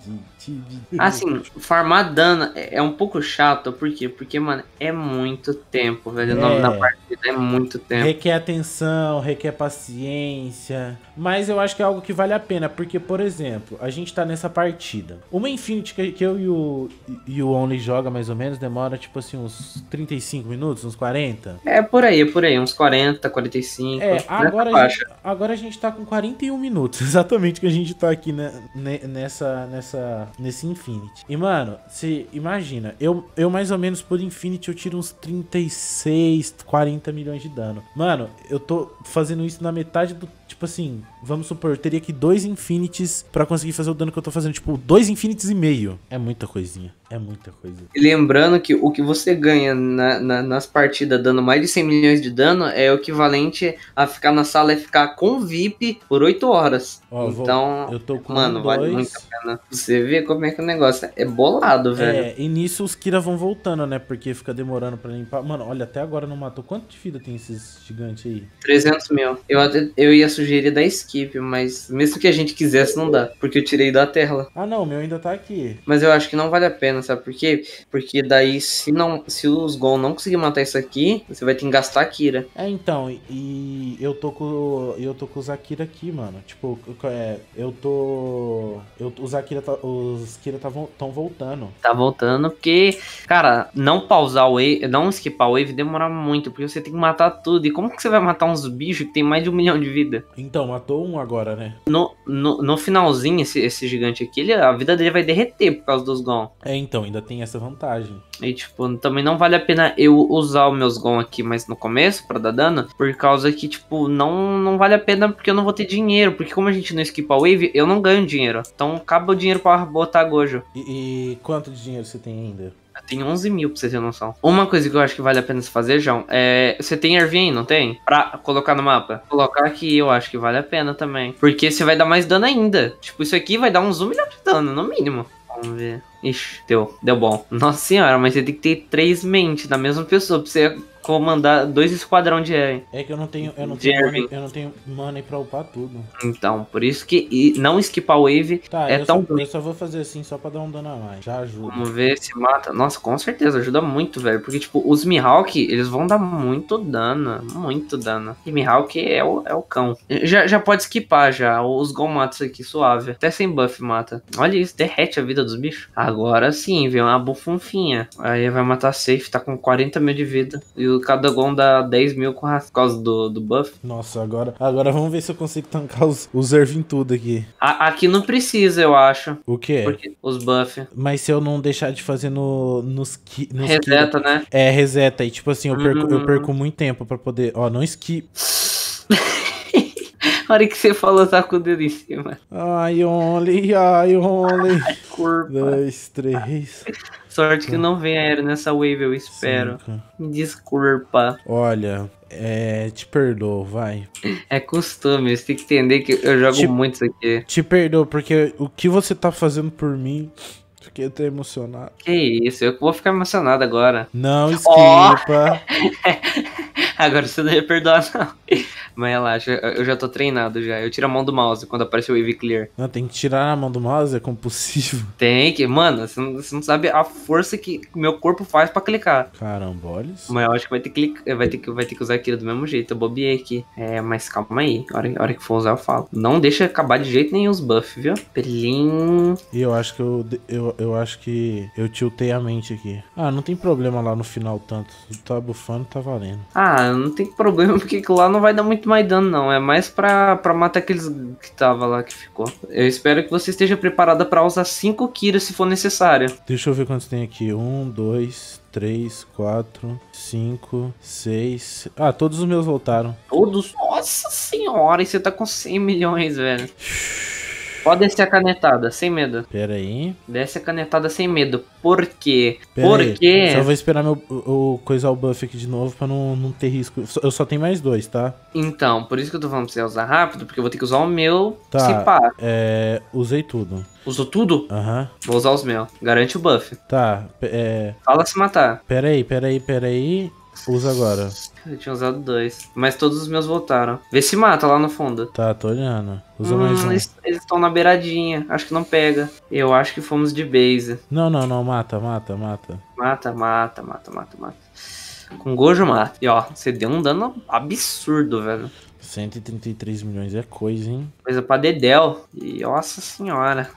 Assim, farmar dano é, é um pouco chato, por quê? Porque, mano, é muito tempo, velho. É. Na partida é muito tempo. Requer atenção, requer paciência. Mas eu acho que é algo que vale a pena, porque, por exemplo, a gente tá nessa partida. Uma Infinity que eu e o, e o Only joga mais ou menos demora, tipo assim, uns 35 minutos, uns 40. É, por aí, por aí, uns 40, 45. É, agora a, gente, agora a gente tá com 41 minutos exatamente que a gente tá aqui né, nessa, nessa, nesse Infinity. E, mano, se imagina, eu, eu mais ou menos por Infinity eu tiro uns 36, 40 milhões de dano. Mano, eu tô fazendo isso na metade do Tipo assim, vamos supor, eu teria que dois infinities para conseguir fazer o dano que eu tô fazendo. Tipo, dois infinities e meio. É muita coisinha. É muita coisa. Lembrando que o que você ganha na, na, nas partidas dando mais de 100 milhões de dano é o equivalente a ficar na sala e ficar com VIP por 8 horas. Ó, então, mano, dois. vale muito a pena. Você vê como é que o negócio é bolado, é, velho. É, e nisso os Kira vão voltando, né? Porque fica demorando para limpar. Mano, olha, até agora não matou. Quanto de vida tem esses gigantes aí? 300 mil. Eu, eu ia sugeria dar skip, mas mesmo que a gente quisesse, não dá. Porque eu tirei da tela. Ah, não, meu ainda tá aqui. Mas eu acho que não vale a pena, sabe por quê? Porque daí, se não, se os Gon não conseguir matar isso aqui, você vai ter que gastar Akira. É, então, e eu tô com. Eu tô com os Akira aqui, mano. Tipo, é, eu tô. Eu, os Akira tá, os Kira tá, tão voltando. Tá voltando, porque, cara, não pausar o Wave, não skipar o Wave demora muito, porque você tem que matar tudo. E como que você vai matar uns bichos que tem mais de um milhão de vida? Então, matou um agora, né? No, no, no finalzinho, esse, esse gigante aqui, ele, a vida dele vai derreter por causa dos Gon. É, então, ainda tem essa vantagem. E, tipo, também não vale a pena eu usar os meus Gon aqui, mas no começo, pra dar dano, por causa que, tipo, não, não vale a pena porque eu não vou ter dinheiro. Porque como a gente não esquipa a wave, eu não ganho dinheiro. Então, acaba o dinheiro pra botar Gojo. E, e quanto de dinheiro você tem ainda? Tem 11 mil pra você ter noção. Uma coisa que eu acho que vale a pena se fazer, João, é. Você tem Ervin, não tem? Pra colocar no mapa? Colocar aqui, eu acho que vale a pena também. Porque você vai dar mais dano ainda. Tipo, isso aqui vai dar uns 1 milhão de dano, no mínimo. Vamos ver. Ixi, deu. Deu bom. Nossa senhora, mas você tem que ter três mentes da mesma pessoa pra você comandar dois esquadrão de Eren. É que eu não tenho, eu não tenho, money, eu não tenho money pra upar tudo. Então, por isso que e não esquipar wave tá, é eu tão só, Eu só vou fazer assim só pra dar um dano a mais, já ajuda. Vamos ver se mata. Nossa, com certeza, ajuda muito, velho, porque tipo, os Mihawk, eles vão dar muito dano, muito dano. E Mihawk é o, é o cão. Já, já pode skipar, já, os Gomatos aqui, suave. Até sem buff mata. Olha isso, derrete a vida dos bichos. Agora sim, vem uma bufunfinha. Aí vai matar safe, tá com 40 mil de vida. E o o gol dá 10 mil por causa do, do buff. Nossa, agora, agora vamos ver se eu consigo tancar os, os Ervin tudo aqui. A, aqui não precisa, eu acho. O quê? É? Porque os buff. Mas se eu não deixar de fazer no, nos, ki, nos Reseta, né? É, reseta. E tipo assim, eu perco, uhum. eu perco muito tempo pra poder. Ó, não skip. A hora que você falou, tá com o dedo em cima. Ai, only, ai, only. corpo. Dois, três. Sorte que não vem aéreo nessa wave, eu espero. Cinco. Me desculpa. Olha, é, te perdoo, vai. É costume, você tem que entender que eu jogo te, tipo, muito isso aqui. Te perdoo, porque o que você tá fazendo por mim. Fiquei até emocionado. Que isso, eu vou ficar emocionado agora. Não, esquipa. Oh! agora você não ia perdoar, não. Mas relaxa, eu já tô treinado já. Eu tiro a mão do mouse quando aparece o Wave Clear. Não, ah, tem que tirar a mão do mouse, é compulsivo. Tem que, mano, você não, você não sabe a força que meu corpo faz pra clicar. isso. Mas eu acho que vai ter que, clicar, vai ter que, vai ter que usar aquilo do mesmo jeito. Eu bobiei aqui. É, mas calma aí. A hora, hora que for usar, eu falo. Não deixa acabar de jeito nenhum os buffs, viu? Pelim. E eu acho que eu, eu, eu acho que eu tiltei a mente aqui. Ah, não tem problema lá no final tanto. Tá bufando, tá valendo. Ah, não tem problema, porque lá não vai dar muito muito mais dano, não. É mais pra, pra matar aqueles que tava lá que ficou. Eu espero que você esteja preparada para usar 5 Kira se for necessário. Deixa eu ver quantos tem aqui. 1, 2, 3, 4, 5, 6. Ah, todos os meus voltaram. Todos? Nossa senhora, e você tá com 100 milhões, velho. Pode descer a canetada, sem medo. Pera aí. Desce a canetada sem medo. Por quê? Pera Porque. Aí. Só vou esperar meu, o, o coisar o buff aqui de novo pra não, não ter risco. Eu só tenho mais dois, tá? Então, por isso que eu tô falando pra você usar rápido, porque eu vou ter que usar o meu tá, se pá. É. Usei tudo. Usou tudo? Aham. Uhum. Vou usar os meus. Garante o buff. Tá, é. Fala se matar. Pera aí, pera aí, pera aí. Usa agora. Eu tinha usado dois. Mas todos os meus voltaram. Vê se mata lá no fundo. Tá, tô olhando. Usa hum, mais um. Eles estão na beiradinha. Acho que não pega. Eu acho que fomos de base. Não, não, não. Mata, mata, mata. Mata, mata, mata, mata, mata. Com Gojo mata. E ó, você deu um dano absurdo, velho. 133 milhões é coisa, hein? Coisa pra Dedel. E nossa senhora.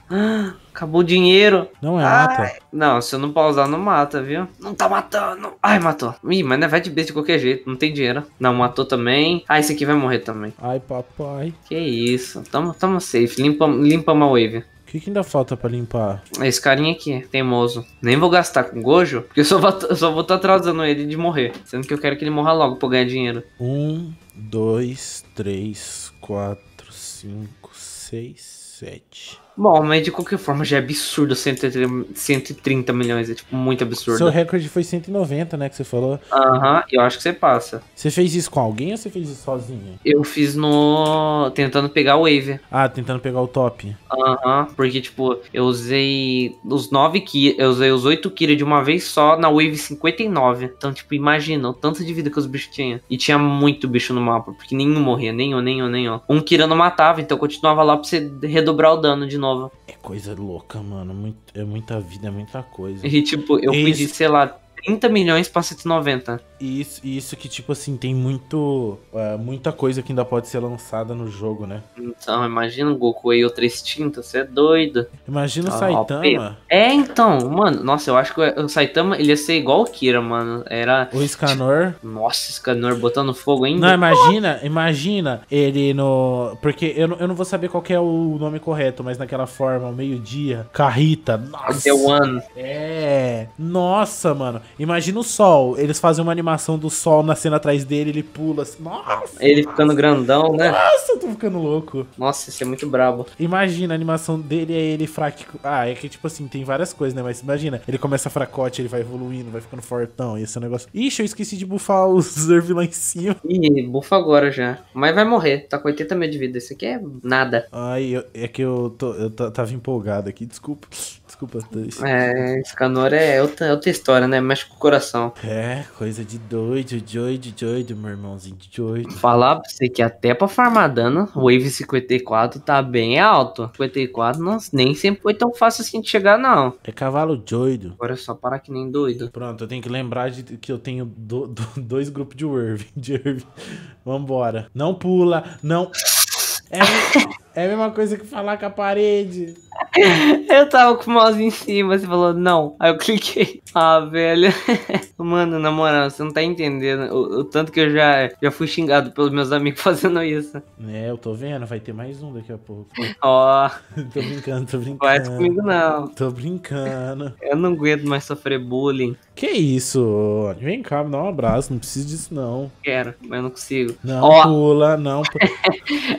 acabou o dinheiro. Não é mata. Não, se eu não pausar, não mata, viu? Não tá matando. Ai, matou. Ih, mas não é vai de besta de qualquer jeito. Não tem dinheiro. Não, matou também. Ah, esse aqui vai morrer também. Ai, papai. Que isso. Tamo, tamo safe. Limpamos limpa a wave que, que ainda falta para limpar? Esse carinha aqui, teimoso. Nem vou gastar com Gojo, porque eu só vou, só vou estar tá atrasando ele de morrer. Sendo que eu quero que ele morra logo pra eu ganhar dinheiro. Um, dois, três, quatro, cinco, seis, sete. Bom, mas de qualquer forma já é absurdo 130 milhões, é tipo muito absurdo. Seu recorde foi 190, né, que você falou. Aham, uhum, eu acho que você passa. Você fez isso com alguém ou você fez isso sozinho? Eu fiz no... tentando pegar o Wave. Ah, tentando pegar o top. Aham, uhum, porque tipo, eu usei os 9 que eu usei os 8 Kira de uma vez só na Wave 59. Então, tipo, imagina o tanto de vida que os bichos tinham. E tinha muito bicho no mapa, porque nenhum morria, nenhum, nenhum, nenhum. Um Kira não matava, então continuava lá pra você redobrar o dano de novo nova. É coisa louca, mano. Muito, é muita vida, é muita coisa. E tipo, eu Esse... pedi, sei lá, 30 milhões pra 190. E isso, isso que, tipo assim, tem muito. Uh, muita coisa que ainda pode ser lançada no jogo, né? Então, imagina o Goku aí, outra extinta, você é doido. Imagina o ah, Saitama. É, então, mano, nossa, eu acho que o Saitama ele ia ser igual o Kira, mano. Era. O Scanor. Nossa, Scanor botando fogo ainda. Não, imagina, imagina ele no. Porque eu, eu não vou saber qual é o nome correto, mas naquela forma, ao meio-dia, Carrita. É nossa. The One. É. Nossa, mano. Imagina o sol. Eles fazem uma animação do sol nascendo atrás dele, ele pula assim. Nossa! Ele nossa, ficando grandão, né? Nossa, eu tô ficando louco. Nossa, isso é muito brabo. Imagina a animação dele é ele fraco. Ah, é que tipo assim, tem várias coisas, né? Mas imagina, ele começa fracote, ele vai evoluindo, vai ficando fortão. E esse é negócio. Ixi, eu esqueci de bufar o Zerv lá em cima. Ih, bufa agora já. Mas vai morrer. Tá com 80 mil de vida. Isso aqui é nada. Ai, eu, é que eu, tô, eu tava empolgado aqui, desculpa. Desculpa, dois. É, Escanor é outra, outra história, né? Mexe com o coração. É, coisa de doido, doido, doido, meu irmãozinho, de doido. Falar pra você que até pra farmar dano, Wave 54 tá bem alto. 54 não, nem sempre foi tão fácil assim de chegar, não. É cavalo doido. Agora é só parar que nem doido. Pronto, eu tenho que lembrar de que eu tenho do, do, dois grupos de Wave. De Wave. Vambora. Não pula, não... É... É a mesma coisa que falar com a parede. Eu tava com o mouse em cima, você falou não. Aí eu cliquei. Ah, velho. Mano, na moral, você não tá entendendo o, o, tanto que eu já, já fui xingado pelos meus amigos fazendo isso. É, eu tô vendo, vai ter mais um daqui a pouco. Ó. Oh. tô brincando, tô brincando. Faz comigo não. Tô brincando. Eu não aguento mais sofrer bullying. Que isso? Vem cá, me dá um abraço, não preciso disso não. Quero, mas eu não consigo. Não oh. pula, não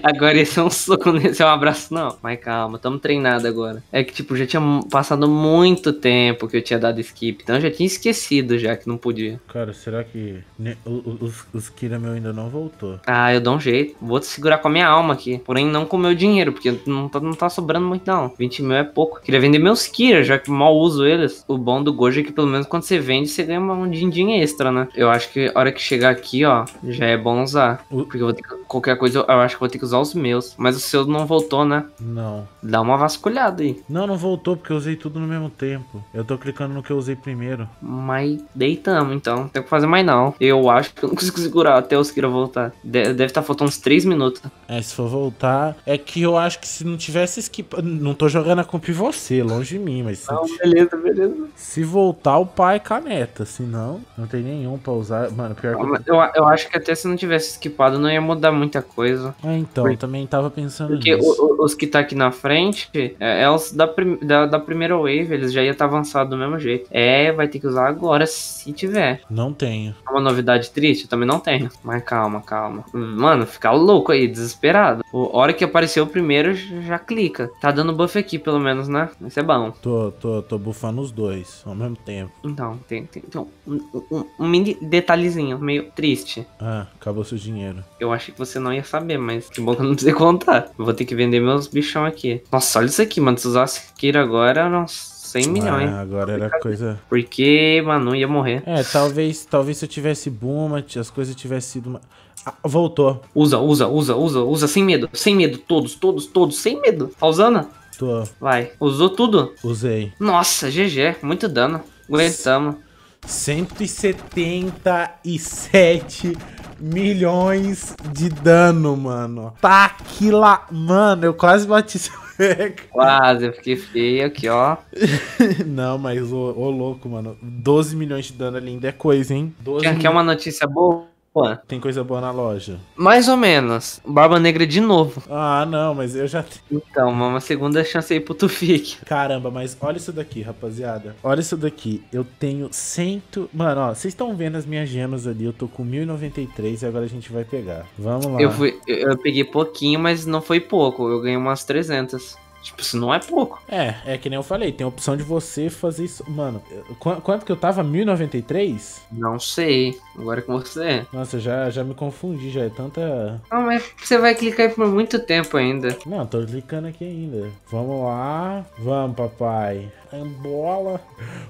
Agora esse é um soco no seu um abraço, não. Mas calma, tamo treinado agora. É que, tipo, já tinha passado muito tempo que eu tinha dado skip. Então eu já tinha esquecido já que não podia. Cara, será que os, os Kira meu ainda não voltou? Ah, eu dou um jeito. Vou te segurar com a minha alma aqui. Porém, não com o meu dinheiro, porque não tá, não tá sobrando muito, não. 20 mil é pouco. Queria vender meus Kira, já que mal uso eles. O bom do Gojo é que pelo menos quando você vende, você ganha um din-din extra, né? Eu acho que a hora que chegar aqui, ó, já é bom usar. Porque eu vou ter que, qualquer coisa, eu acho que vou ter que usar os meus. Mas o seu não voltou, né? Não. Dá uma vasculhada aí. Não, não voltou porque eu usei tudo no mesmo tempo. Eu tô clicando no que eu usei primeiro. Mas deitamos, então. Não tem que fazer mais não. Eu acho que eu não consigo segurar até o Kira voltar. Deve estar tá faltando uns 3 minutos. É, se for voltar, é que eu acho que se não tivesse esquipado. Não tô jogando a culpa você, longe de mim, mas. Não, se... beleza, beleza. Se voltar, o pai caneta. Se não, não tem nenhum pra usar. Mano, pior que. Eu, eu acho que até se não tivesse esquipado, não ia mudar muita coisa. É, então, porque... também tava pensando porque nisso. Porque os que tá aqui na frente, é, é, os da, prim... da, da, primeira wave, eles já ia estar tá avançado do mesmo jeito. É, vai ter que usar agora, se tiver. Não tenho. É uma novidade triste? Eu também não tenho. Mas calma, calma. Mano, fica louco aí, desesperado o hora que apareceu o primeiro, já clica. Tá dando buff aqui, pelo menos, né? Isso é bom. Tô, tô, tô bufando os dois ao mesmo tempo. Então, tem, tem então, um, um, um, mini detalhezinho meio triste. Ah, acabou seu dinheiro. Eu achei que você não ia saber, mas que bom que eu não precisei contar. vou ter que vender meus bichão aqui. Nossa, olha isso aqui, mano. Se usasse Kira agora, nossa. 100 ah, milhões. Ah, agora era coisa. Porque, mano, ia morrer. É, talvez, talvez se eu tivesse boom, as coisas tivessem sido. Ah, voltou. Usa, usa, usa, usa, usa, sem medo, sem medo, todos, todos, todos, sem medo. Pausana? Tô. Vai. Usou tudo? Usei. Nossa, GG, muito dano. Aguentamos. 177 milhões de dano, mano. tá lá Mano, eu quase bati seu recorde. Quase, eu fiquei feio aqui, ó. Não, mas ô, ô, louco, mano. 12 milhões de dano ali ainda é coisa, hein? 12 Quer, mil... quer uma notícia boa? Tem coisa boa na loja. Mais ou menos. Barba Negra de novo. Ah, não, mas eu já. Então, uma segunda chance aí pro Tufik. Caramba, mas olha isso daqui, rapaziada. Olha isso daqui. Eu tenho cento. Mano, ó, vocês estão vendo as minhas gemas ali. Eu tô com 1093 e agora a gente vai pegar. Vamos lá. Eu, fui, eu peguei pouquinho, mas não foi pouco. Eu ganhei umas 300. Tipo, isso não é pouco. É, é que nem eu falei, tem a opção de você fazer isso. Mano, qu quanto que eu tava? 1093? Não sei. Agora é com você. Nossa, já, já me confundi, já é tanta. Não, mas você vai clicar aí por muito tempo ainda. Não, tô clicando aqui ainda. Vamos lá. Vamos, papai. Bola!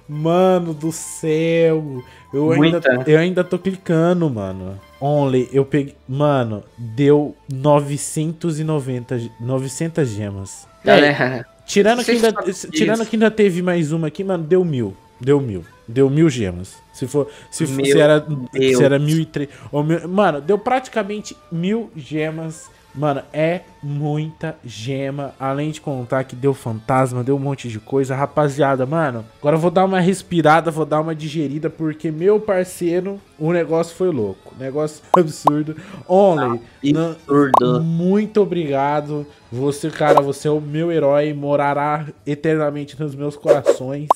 Mano do céu. Eu Muita. ainda, eu ainda tô clicando, mano. Only, eu peguei. Mano, deu 990 900 gemas. Galera. tirando, que ainda, tirando que ainda teve mais uma aqui, mano, deu mil. Deu mil. Deu mil gemas. Se for. Se, se era, Deus. se era mil e três. Mil, mano, deu praticamente mil gemas Mano, é muita gema. Além de contar que deu fantasma, deu um monte de coisa. Rapaziada, mano, agora eu vou dar uma respirada, vou dar uma digerida, porque, meu parceiro, o negócio foi louco. negócio absurdo. Only. Ah, absurdo. Muito obrigado. Você, cara, você é o meu herói. Morará eternamente nos meus corações.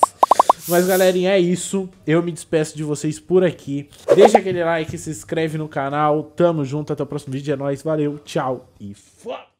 Mas galerinha, é isso. Eu me despeço de vocês por aqui. Deixa aquele like, se inscreve no canal. Tamo junto, até o próximo vídeo. É nóis, valeu, tchau e fui!